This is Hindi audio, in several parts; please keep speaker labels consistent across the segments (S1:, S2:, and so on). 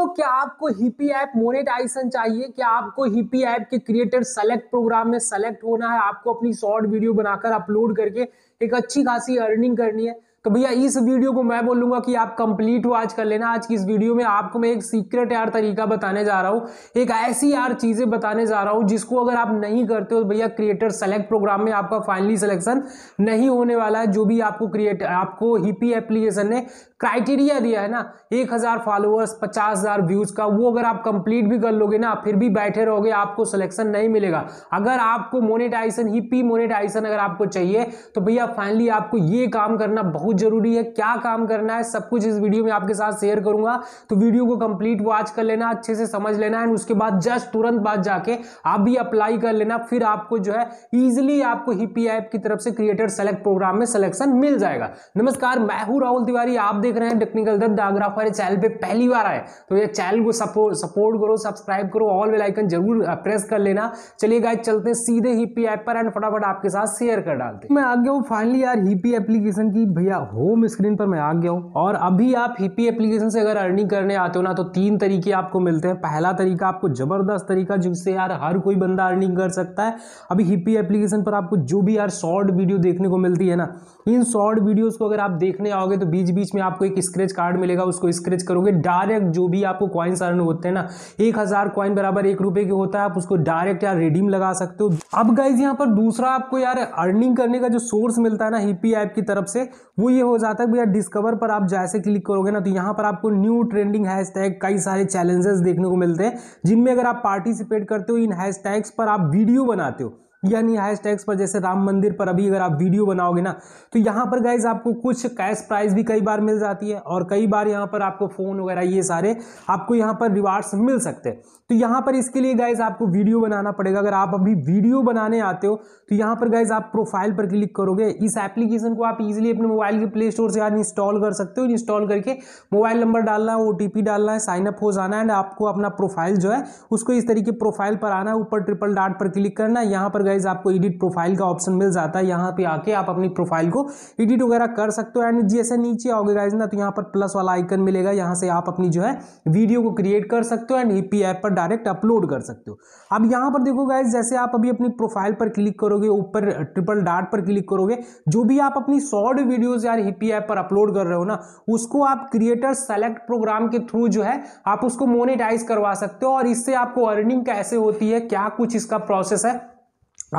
S1: दोस्तों क्या आपको हिपी ऐप मोनेटाइजेशन चाहिए क्या आपको हिपी ऐप के क्रिएटर सेलेक्ट प्रोग्राम में सेलेक्ट होना है आपको अपनी शॉर्ट वीडियो बनाकर अपलोड करके एक अच्छी खासी अर्निंग करनी है तो भैया इस वीडियो को मैं बोलूंगा कि आप कंप्लीट हो आज कर लेना आज की इस वीडियो में आपको मैं एक सीक्रेट यार तरीका बताने जा रहा हूँ एक ऐसी यार चीजें बताने जा रहा हूँ जिसको अगर आप नहीं करते हो तो भैया क्रिएटर सेलेक्ट प्रोग्राम में आपका फाइनली सिलेक्शन नहीं होने वाला है जो भी आपको क्रिएट आपको हिपी एप्लीकेशन ने क्राइटेरिया दिया है ना एक हज़ार फॉलोअर्स पचास हज़ार व्यूज़ का वो अगर आप कंप्लीट भी कर लोगे ना फिर भी बैठे रहोगे आपको सिलेक्शन नहीं मिलेगा अगर आपको मोनेटाइजेशन ही पी मोनेटाइजेशन अगर आपको चाहिए तो भैया फाइनली आपको ये काम करना बहुत ज़रूरी है क्या काम करना है सब कुछ इस वीडियो में आपके साथ शेयर करूंगा तो वीडियो को कंप्लीट वॉच कर लेना अच्छे से समझ लेना एंड उसके बाद जस्ट तुरंत बाद जाके आप भी अप्लाई कर लेना फिर आपको जो है ईजिली आपको हिपी ऐप की तरफ से क्रिएटर सेलेक्ट प्रोग्राम में सिलेक्शन मिल जाएगा नमस्कार मैं हूं राहुल तिवारी आप देख देख रहे हैं टेक्निकल दर्द द आग्राफर चैनल पे पहली बार आए तो ये चैनल को सपोर्ट सपोर्ट करो सब्सक्राइब करो ऑल वेल आइकन जरूर प्रेस कर लेना चलिए गाइज चलते हैं सीधे हीपी ऐप पर एंड फटाफट आपके साथ शेयर कर डालते मैं आ गया हूँ फाइनली यार हीपी एप्लीकेशन की भैया होम स्क्रीन पर मैं आ गया हूँ और अभी आप हीपी एप्लीकेशन से अगर अर्निंग करने आते हो ना तो तीन तरीके आपको मिलते हैं पहला तरीका आपको जबरदस्त तरीका जिससे यार हर कोई बंदा अर्निंग कर सकता है अभी हीपी एप्लीकेशन पर आपको जो भी यार शॉर्ट वीडियो देखने को मिलती है ना इन शॉर्ट वीडियोस को अगर आप देखने आओगे तो बीच बीच में आपको एक स्क्रेच कार्ड मिलेगा उसको स्क्रेच करोगे डायरेक्ट जो भी आपको कॉइन्स अर्न होते हैं ना एक हज़ार कॉइन बराबर एक रुपए के होता है आप उसको डायरेक्ट यार रिडीम लगा सकते हो अब गाइज यहाँ पर दूसरा आपको यार अर्निंग करने का जो सोर्स मिलता है ना हिपी ऐप की तरफ से वो ये हो जाता है भैया डिस्कवर पर आप जैसे क्लिक करोगे ना तो यहाँ पर आपको न्यू ट्रेंडिंग हैश कई सारे चैलेंजेस देखने को मिलते हैं जिनमें अगर आप पार्टिसिपेट करते हो इन हैश पर आप वीडियो बनाते हो यानी हाइस्ट टैक्स पर जैसे राम मंदिर पर अभी अगर आप वीडियो बनाओगे ना तो यहाँ पर गाइज आपको कुछ कैश प्राइज भी कई बार मिल जाती है और कई बार यहाँ पर आपको फ़ोन वगैरह ये सारे आपको यहाँ पर रिवार्ड्स मिल सकते हैं तो यहाँ पर इसके लिए गाइज आपको वीडियो बनाना पड़ेगा अगर आप अभी वीडियो बनाने आते हो तो यहाँ पर गाइज आप प्रोफाइल पर क्लिक करोगे इस एप्लीकेशन को आप इजिली अपने मोबाइल के प्ले स्टोर से यार इंस्टॉल कर सकते हो इंस्टॉल करके मोबाइल नंबर डालना है ओ डालना है साइनअप हो जाना है एंड आपको अपना प्रोफाइल जो है उसको इस तरीके प्रोफाइल पर आना है ऊपर ट्रिपल डाट पर क्लिक करना है यहाँ पर गाइज आपको एडिट प्रोफाइल का ऑप्शन मिल जाता है यहाँ पे आके आप अपनी प्रोफाइल को एडिट वगैरह कर सकते हो एंड जैसे नीचे आओगे गाइज ना तो यहाँ पर प्लस वाला आइकन मिलेगा यहाँ से आप अपनी जो है वीडियो को क्रिएट कर सकते हो एंड ई ऐप पर डायरेक्ट अपलोड कर सकते हो अब यहाँ पर देखो गाइज जैसे आप अभी अपनी प्रोफाइल पर क्लिक करोगे ऊपर ट्रिपल डार्ट पर क्लिक करोगे जो भी आप अपनी शॉर्ट वीडियोज यार हिपी e ऐप पर अपलोड कर रहे हो ना उसको आप क्रिएटर सेलेक्ट प्रोग्राम के थ्रू जो है आप उसको मोनेटाइज करवा सकते हो और इससे आपको अर्निंग कैसे होती है क्या कुछ इसका प्रोसेस है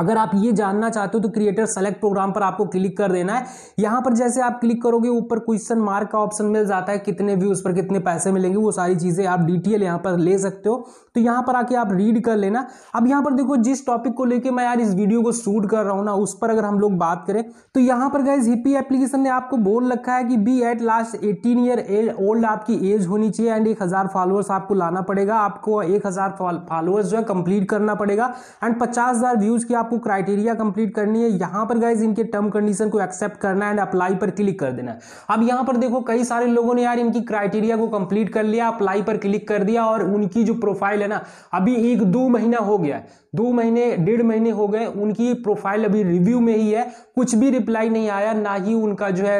S1: अगर आप ये जानना चाहते हो तो क्रिएटर सेलेक्ट प्रोग्राम पर आपको क्लिक कर देना है यहाँ पर जैसे आप क्लिक करोगे ऊपर क्वेश्चन मार्क का ऑप्शन मिल जाता है कितने व्यूज पर कितने पैसे मिलेंगे वो सारी चीज़ें आप डिटेल यहाँ पर ले सकते हो तो यहाँ पर आके आप रीड कर लेना अब यहाँ पर देखो जिस टॉपिक को लेकर मैं यार इस वीडियो को शूट कर रहा हूँ ना उस पर अगर हम लोग बात करें तो यहाँ पर गए हिप्पी एप्लीकेशन ने आपको बोल रखा है कि be at last eighteen year old आपकी एज होनी चाहिए एंड एक हज़ार फॉलोअर्स आपको लाना पड़ेगा आपको एक हज़ार फॉलोअर्स जो है कंप्लीट करना पड़ेगा एंड पचास हज़ार व्यूज़ की आपको क्राइटेरिया कंप्लीट करनी है यहाँ पर गए इनके टर्म कंडीशन को एक्सेप्ट करना एंड अप्लाई पर क्लिक कर देना अब यहाँ पर देखो कई सारे लोगों ने यार इनकी क्राइटेरिया को कंप्लीट कर लिया अप्लाई पर क्लिक कर दिया और उनकी जो प्रोफाइल प्रोफाइल है ना अभी एक दो महीना हो गया है दो महीने डेढ़ महीने हो गए उनकी प्रोफाइल अभी रिव्यू में ही है कुछ भी रिप्लाई नहीं आया ना ही उनका जो है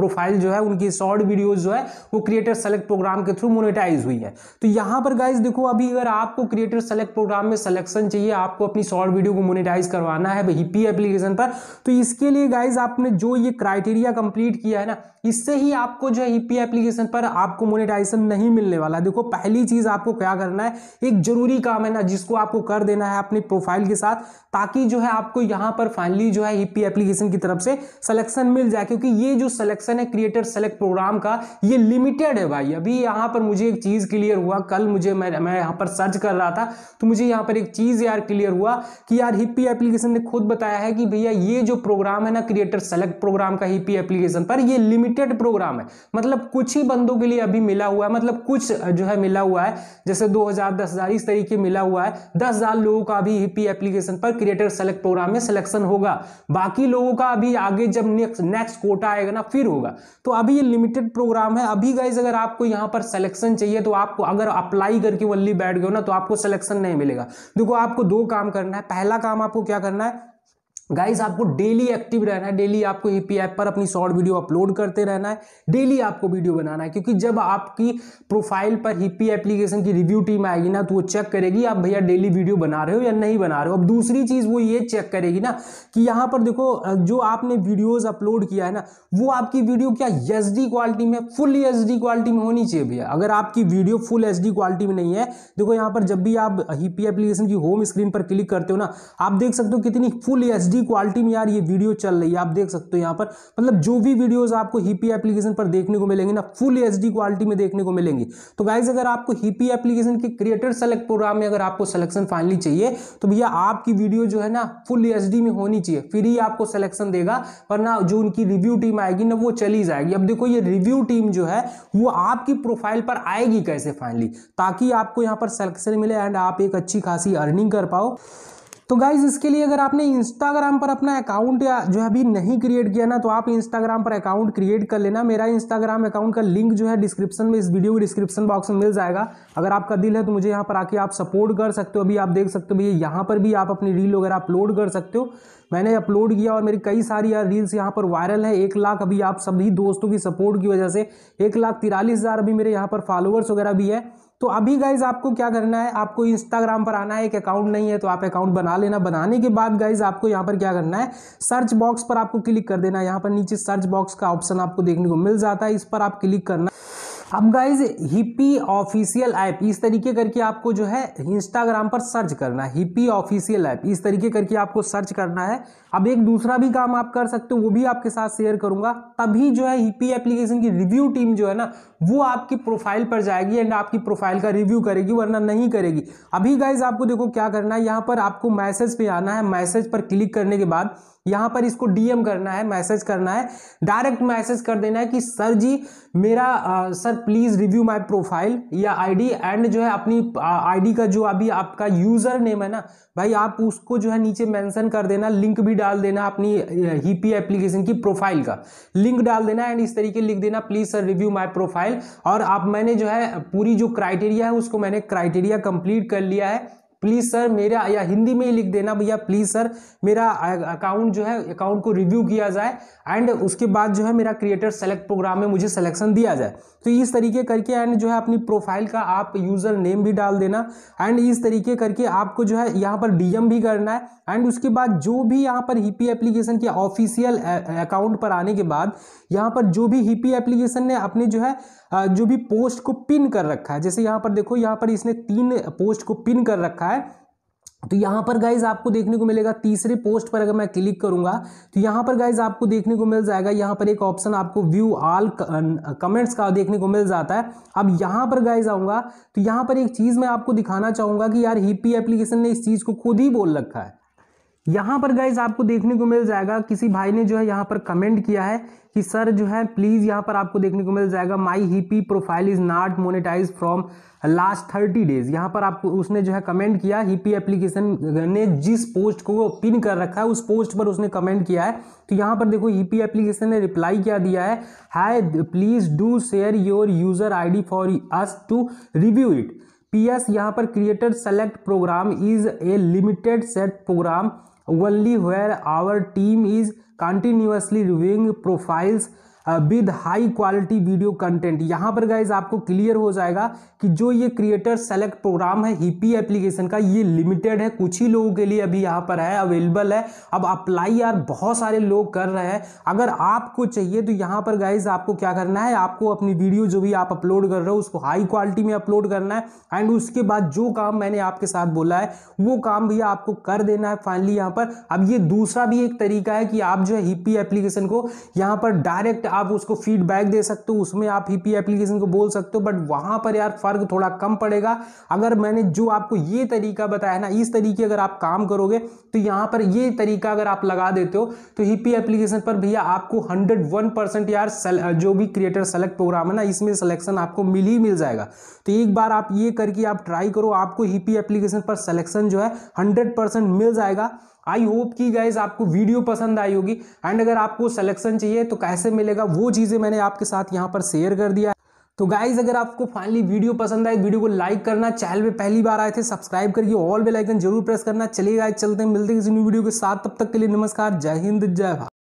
S1: प्रोफाइल जो है उनकी शॉर्ट वीडियोस जो है वो क्रिएटर सेलेक्ट प्रोग्राम के थ्रू मोनेटाइज हुई है तो यहाँ पर गाइज देखो अभी अगर आपको क्रिएटर सेलेक्ट प्रोग्राम में सिलेक्शन चाहिए आपको अपनी शॉर्ट वीडियो को मोनिटाइज करवाना है हिपी एप्लीकेशन पर तो इसके लिए गाइज आपने जो ये क्राइटेरिया कंप्लीट किया है ना इससे ही आपको जो है हिपी एप्लीकेशन पर आपको मोनिटाइजेशन नहीं मिलने वाला देखो पहली चीज आपको क्या करना है एक जरूरी काम है ना जिसको आपको कर देना है अपनी प्रोफाइल के साथ ताकि जो है आपको यहां पर फाइनली जो है ईपी e एप्लीकेशन की तरफ से सिलेक्शन मिल जाए क्योंकि ये जो सिलेक्शन है क्रिएटर सेलेक्ट प्रोग्राम का ये लिमिटेड है भाई अभी यहां पर मुझे एक चीज़ क्लियर हुआ कल मुझे मैं मैं यहां पर सर्च कर रहा था तो मुझे यहां पर एक चीज़ यार क्लियर हुआ कि यार हिप्पी e एप्लीकेशन ने खुद बताया है कि भैया ये जो प्रोग्राम है ना क्रिएटर सेलेक्ट प्रोग्राम का हिप्पी e एप्लीकेशन पर ये लिमिटेड प्रोग्राम है मतलब कुछ ही बंदों के लिए अभी मिला हुआ है मतलब कुछ जो है मिला हुआ है जैसे दो दस हज़ार इस तरीके मिला हुआ है दस हज़ार लोगों का अभी ईपी e एप्लीकेशन पर क्रिएटर सेलेक्ट प्रोग्राम में सिलेक्शन होगा बाकी लोगों का अभी आगे जब नेक्स्ट नेक्स्ट कोटा आएगा ना फिर होगा तो अभी ये लिमिटेड प्रोग्राम है अभी गाइज अगर आपको यहाँ पर सिलेक्शन चाहिए तो आपको अगर अप्लाई करके वल्ली बैठ गए ना तो आपको सिलेक्शन नहीं मिलेगा देखो आपको दो काम करना है पहला काम आपको क्या करना है गाइस आपको डेली एक्टिव रहना है डेली आपको ए पी ऐप पर अपनी शॉर्ट वीडियो अपलोड करते रहना है डेली आपको वीडियो बनाना है क्योंकि जब आपकी प्रोफाइल पर हिपी एप्लीकेशन की रिव्यू टीम आएगी ना तो वो चेक करेगी आप भैया डेली वीडियो बना रहे हो या नहीं बना रहे हो अब दूसरी चीज़ वो ये चेक करेगी ना कि यहाँ पर देखो जो आपने वीडियोज़ अपलोड किया है ना वो आपकी वीडियो क्या एच क्वालिटी में फुल एच क्वालिटी में होनी चाहिए भैया अगर आपकी वीडियो फुल एच क्वालिटी में नहीं है देखो यहाँ पर जब भी आप हिपी एप्लीकेशन की होम स्क्रीन पर क्लिक करते हो ना आप देख सकते हो कितनी फुल एच अच्छी क्वालिटी में यार ये वीडियो चल रही है आप देख सकते हो यहाँ पर मतलब जो भी वीडियोज आपको हीपी एप्लीकेशन पर देखने को मिलेंगे ना फुल एच क्वालिटी में देखने को मिलेंगे तो गाइज अगर आपको हीपी एप्लीकेशन के क्रिएटर सेलेक्ट प्रोग्राम में अगर आपको सिलेक्शन फाइनली चाहिए तो भैया आपकी वीडियो जो है ना फुल एच में होनी चाहिए फिर ही आपको सिलेक्शन देगा वरना जो उनकी रिव्यू टीम आएगी ना वो चली जाएगी अब देखो ये रिव्यू टीम जो है वो आपकी प्रोफाइल पर आएगी कैसे फाइनली ताकि आपको यहां पर सिलेक्शन मिले एंड आप एक अच्छी खासी अर्निंग कर पाओ तो गाइज इसके लिए अगर आपने इंस्टाग्राम पर अपना अकाउंट या जो है अभी नहीं क्रिएट किया ना तो आप इंस्टाग्राम पर अकाउंट क्रिएट कर लेना मेरा इंस्टाग्राम अकाउंट का लिंक जो है डिस्क्रिप्शन में इस वीडियो के डिस्क्रिप्शन बॉक्स में मिल जाएगा अगर आपका दिल है तो मुझे यहाँ पर आके आप सपोर्ट कर सकते हो अभी आप देख सकते हो भैया यहाँ पर भी आप अपनी रील वगैरह अपलोड कर सकते हो मैंने अपलोड किया और मेरी कई सारी यार रील्स यहाँ पर वायरल है एक लाख अभी आप सभी दोस्तों की सपोर्ट की वजह से एक लाख तिरालीस हज़ार अभी मेरे यहाँ पर फॉलोअर्स वगैरह भी है तो अभी गाइज आपको क्या करना है आपको इंस्टाग्राम पर आना है एक अकाउंट नहीं है तो आप अकाउंट बना लेना बनाने के बाद गाइज आपको यहाँ पर क्या करना है सर्च बॉक्स पर आपको क्लिक कर देना है यहाँ पर नीचे सर्च बॉक्स का ऑप्शन आपको देखने को मिल जाता है इस पर आप क्लिक करना है अब गाइज हिप्पी ऑफिशियल ऐप इस तरीके करके आपको जो है इंस्टाग्राम पर सर्च करना है हिप्पी ऑफिशियल ऐप इस तरीके करके आपको सर्च करना है अब एक दूसरा भी काम आप कर सकते हो वो भी आपके साथ शेयर करूंगा तभी जो है हिप्पी एप्लीकेशन की रिव्यू टीम जो है ना वो आपकी प्रोफाइल पर जाएगी एंड आपकी प्रोफाइल का रिव्यू करेगी वरना नहीं करेगी अभी गाइज आपको देखो क्या करना है यहाँ पर आपको मैसेज पे आना है मैसेज पर क्लिक करने के बाद यहाँ पर इसको डीएम करना है मैसेज करना है डायरेक्ट मैसेज कर देना है कि सर जी मेरा आ, sir please review my profile या आईडी एंड जो है अपनी आईडी का जो अभी आपका यूज़र नेम है ना भाई आप उसको जो है नीचे मेंशन कर देना लिंक भी डाल देना अपनी हीपी एप्लीकेशन की प्रोफाइल का लिंक डाल देना एंड इस तरीके लिख देना please sir review my profile और आप मैंने जो है पूरी जो क्राइटेरिया है उसको मैंने क्राइटेरिया कंप्लीट कर लिया है प्लीज़ सर मेरा या हिंदी में ही लिख देना भैया प्लीज़ सर मेरा अकाउंट जो है अकाउंट को रिव्यू किया जाए एंड उसके बाद जो है मेरा क्रिएटर सेलेक्ट प्रोग्राम में मुझे सिलेक्शन दिया जाए तो इस तरीके करके एंड जो है अपनी प्रोफाइल का आप यूज़र नेम भी डाल देना एंड इस तरीके करके आपको जो है यहाँ पर डीएम भी करना है एंड उसके बाद जो भी यहाँ पर हिपी एप्लीकेशन के ऑफिशियल अकाउंट पर आने के बाद यहाँ पर जो भी हिपी एप्लीकेशन ने अपने जो है जो भी पोस्ट को पिन कर रखा है जैसे यहाँ पर देखो यहाँ पर इसने तीन पोस्ट को पिन कर रखा है तो यहाँ पर गाइज आपको देखने को मिलेगा तीसरे पोस्ट पर अगर मैं क्लिक करूंगा तो यहाँ पर गाइज आपको देखने को मिल जाएगा यहाँ पर एक ऑप्शन आपको व्यू ऑल कमेंट्स का देखने को मिल जाता है अब यहाँ पर गाइज आऊंगा तो यहाँ पर एक चीज़ मैं आपको दिखाना चाहूंगा कि यार हिपी एप्लीकेशन ने इस चीज़ को खुद ही बोल रखा है यहाँ पर गाइज आपको देखने को मिल जाएगा किसी भाई ने जो है यहाँ पर कमेंट किया है कि सर जो है प्लीज़ यहाँ पर आपको देखने को मिल जाएगा my P profile is not monetise from last thirty days यहाँ पर आपको उसने जो है कमेंट किया पी एप्लीकेशन ने जिस पोस्ट को पिन कर रखा है उस पोस्ट पर उसने कमेंट किया है तो यहाँ पर देखो पी एप्लीकेशन ने रिप्लाई क्या दिया है hi please do share your user I for us to review it P S यहाँ पर creator select program is a limited set program only where our team is continuously reviewing profiles with high quality video content यहाँ पर गाइज आपको क्लियर हो जाएगा कि जो ये क्रिएटर सेलेक्ट प्रोग्राम है हीपी एप्लीकेशन का ये लिमिटेड है कुछ ही लोगों के लिए अभी यहाँ पर है अवेलेबल है अब अप्लाई यार बहुत सारे लोग कर रहे हैं अगर आपको चाहिए तो यहाँ पर गाइज आपको क्या करना है आपको अपनी वीडियो जो भी आप अपलोड कर रहे हो उसको हाई क्वालिटी में अपलोड करना है एंड उसके बाद जो काम मैंने आपके साथ बोला है वो काम भी आपको कर देना है फाइनली यहाँ पर अब ये दूसरा भी एक तरीका है कि आप जो है हिपी एप्लीकेशन को यहाँ पर डायरेक्ट आप उसको फीडबैक दे सकते हो उसमें आप हीपी एप्लीकेशन को बोल सकते हो बट वहां पर यार फ़र्क थोड़ा कम पड़ेगा अगर मैंने जो आपको ये तरीका बताया ना इस तरीके अगर आप काम करोगे तो यहां पर ये तरीका अगर आप लगा देते हो तो हीपी एप्लीकेशन पर भैया आपको हंड्रेड वन परसेंट यार सल, जो भी क्रिएटर सेलेक्ट प्रोग्राम है ना इसमें सिलेक्शन आपको मिल ही मिल जाएगा तो एक बार आप ये करके आप ट्राई करो आपको हीपी एप्लीकेशन पर सिलेक्शन जो है हंड्रेड परसेंट मिल जाएगा आई होप कि गाइज आपको वीडियो पसंद आई होगी एंड अगर आपको सिलेक्शन चाहिए तो कैसे मिलेगा जाएगा वो चीज़ें मैंने आपके साथ यहाँ पर शेयर कर दिया तो गाइज अगर आपको फाइनली वीडियो पसंद आए वीडियो को लाइक करना चैनल पे पहली बार आए थे सब्सक्राइब करके ऑल बेल आइकन जरूर प्रेस करना चलिए गाइज चलते हैं मिलते हैं किसी न्यू वीडियो के साथ तब तक के लिए नमस्कार जय हिंद जय भारत